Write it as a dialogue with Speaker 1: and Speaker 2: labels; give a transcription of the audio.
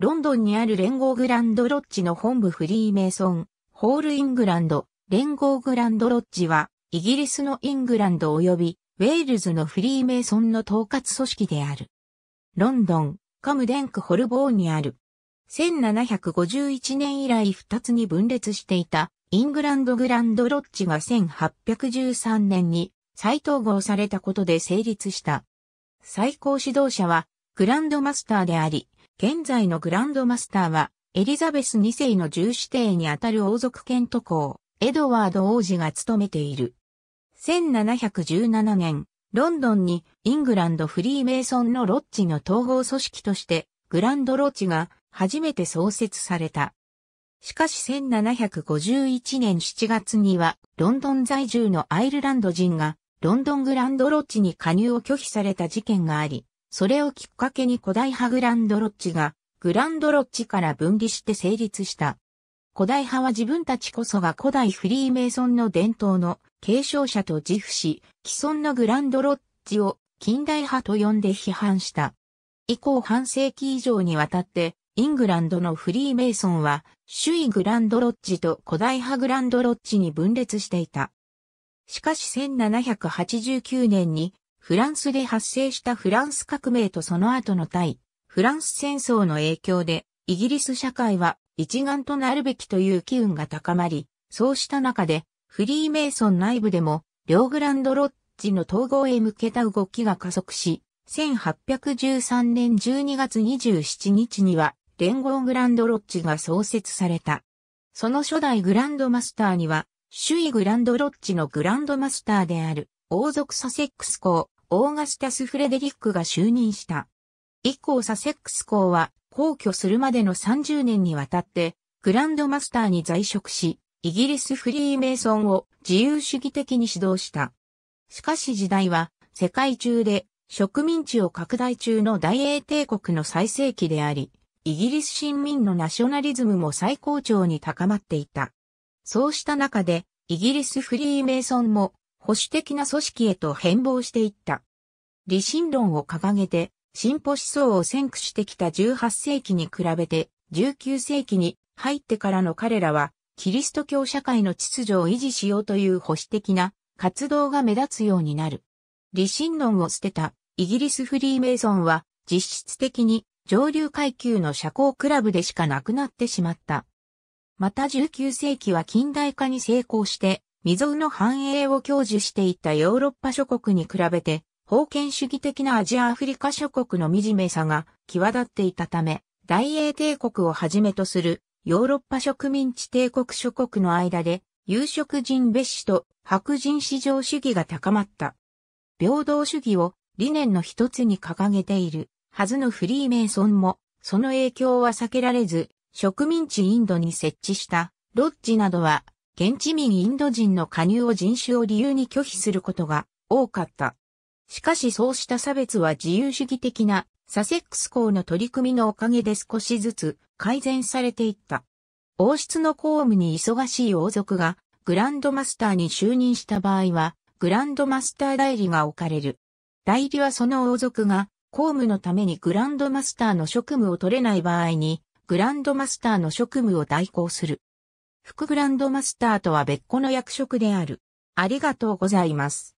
Speaker 1: ロンドンにある連合グランドロッジの本部フリーメイソン、ホールイングランド、連合グランドロッジは、イギリスのイングランド及び、ウェールズのフリーメイソンの統括組織である。ロンドン、カムデンクホルボーにある。1751年以来2つに分裂していた、イングランドグランドロッジが1813年に再統合されたことで成立した。最高指導者は、グランドマスターであり、現在のグランドマスターは、エリザベス2世の重視帝にあたる王族剣都公、エドワード王子が務めている。1717年、ロンドンにイングランドフリーメイソンのロッジの統合組織として、グランドロッジが初めて創設された。しかし1751年7月には、ロンドン在住のアイルランド人が、ロンドングランドロッジに加入を拒否された事件があり、それをきっかけに古代派グランドロッジが、グランドロッジから分離して成立した。古代派は自分たちこそが古代フリーメイソンの伝統の継承者と自負し、既存のグランドロッジを近代派と呼んで批判した。以降半世紀以上にわたって、イングランドのフリーメイソンは、首位グランドロッジと古代派グランドロッジに分裂していた。しかし1789年にフランスで発生したフランス革命とその後の対、フランス戦争の影響で、イギリス社会は一丸となるべきという機運が高まり、そうした中で、フリーメイソン内部でも、両グランドロッジの統合へ向けた動きが加速し、1813年12月27日には、連合グランドロッジが創設された。その初代グランドマスターには、首位グランドロッジのグランドマスターである、王族サセックス公、オーガスタス・フレデリックが就任した。以降サセックス校は皇居するまでの30年にわたってグランドマスターに在職し、イギリスフリーメイソンを自由主義的に指導した。しかし時代は世界中で植民地を拡大中の大英帝国の最盛期であり、イギリス新民のナショナリズムも最高潮に高まっていた。そうした中で、イギリスフリーメイソンも保守的な組織へと変貌していった。理心論を掲げて、進歩思想を先駆してきた18世紀に比べて、19世紀に入ってからの彼らは、キリスト教社会の秩序を維持しようという保守的な活動が目立つようになる。理心論を捨てたイギリスフリーメイソンは実質的に上流階級の社交クラブでしかなくなってしまった。また19世紀は近代化に成功して未曾有の繁栄を享受していたヨーロッパ諸国に比べて、封建主義的なアジアアフリカ諸国の惨めさが際立っていたため、大英帝国をはじめとするヨーロッパ植民地帝国諸国の間で、有色人蔑視と白人至上主義が高まった。平等主義を理念の一つに掲げているはずのフリーメイソンも、その影響は避けられず、植民地インドに設置したロッジなどは現地民インド人の加入を人種を理由に拒否することが多かった。しかしそうした差別は自由主義的なサセックス校の取り組みのおかげで少しずつ改善されていった。王室の公務に忙しい王族がグランドマスターに就任した場合はグランドマスター代理が置かれる。代理はその王族が公務のためにグランドマスターの職務を取れない場合にグランドマスターの職務を代行する。副グランドマスターとは別個の役職である。ありがとうございます。